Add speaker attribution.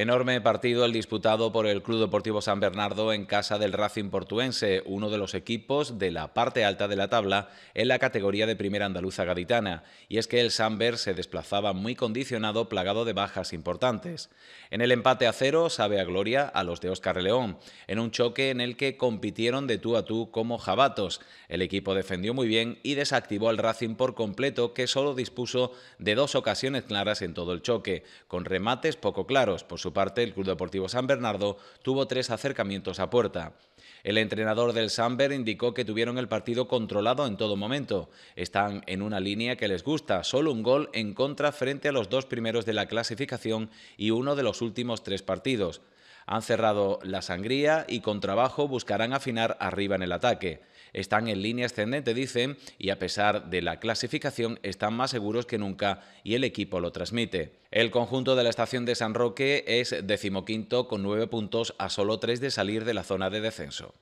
Speaker 1: Enorme partido el disputado por el Club Deportivo San Bernardo en casa del Racing Portuense, uno de los equipos de la parte alta de la tabla en la categoría de Primera Andaluza Gaditana, y es que el Samber se desplazaba muy condicionado, plagado de bajas importantes. En el empate a cero sabe a gloria a los de Oscar León, en un choque en el que compitieron de tú a tú como jabatos. El equipo defendió muy bien y desactivó al Racing por completo, que solo dispuso de dos ocasiones claras en todo el choque, con remates poco claros, por su parte, el Club Deportivo San Bernardo tuvo tres acercamientos a puerta. El entrenador del Samber indicó que tuvieron el partido controlado en todo momento. Están en una línea que les gusta, solo un gol en contra frente a los dos primeros de la clasificación y uno de los últimos tres partidos. Han cerrado la sangría y con trabajo buscarán afinar arriba en el ataque. Están en línea ascendente, dicen, y a pesar de la clasificación están más seguros que nunca y el equipo lo transmite. El conjunto de la estación de San Roque es decimoquinto con nueve puntos a solo tres de salir de la zona de descenso.